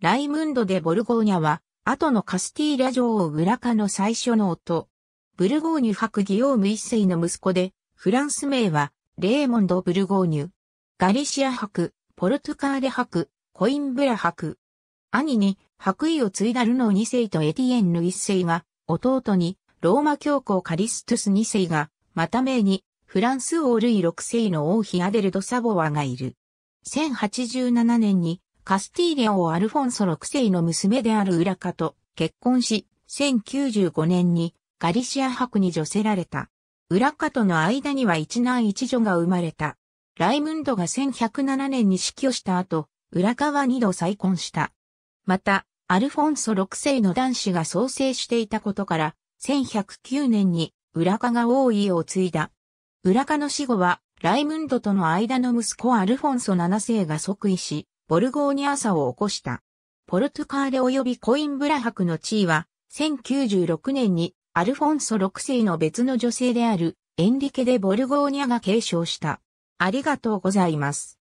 ライムンド・でボルゴーニャは、後のカスティーラ女王ブラカの最初の夫。ブルゴーニュ博ギオーム一世の息子で、フランス名は、レーモンド・ブルゴーニュ。ガリシア博、ポルトカーレ博、コインブラ博。兄に、白衣を継いだルノー二世とエティエンヌ一世が、弟に、ローマ教皇カリストゥス二世が、また名に、フランス王ルイ六世の王妃アデルド・サボワがいる。1087年に、カスティーリアをアルフォンソ6世の娘であるウラカと結婚し、1095年にガリシア博に除せられた。ウラカとの間には一男一女が生まれた。ライムンドが1107年に死去した後、ウラカは二度再婚した。また、アルフォンソ6世の男子が創生していたことから、1109年にウラカが王位を継いだ。ウラカの死後は、ライムンドとの間の息子アルフォンソ7世が即位し、ボルゴーニャ朝を起こした。ポルトカーレ及びコインブラ博の地位は、1096年にアルフォンソ6世の別の女性であるエンリケでボルゴーニャが継承した。ありがとうございます。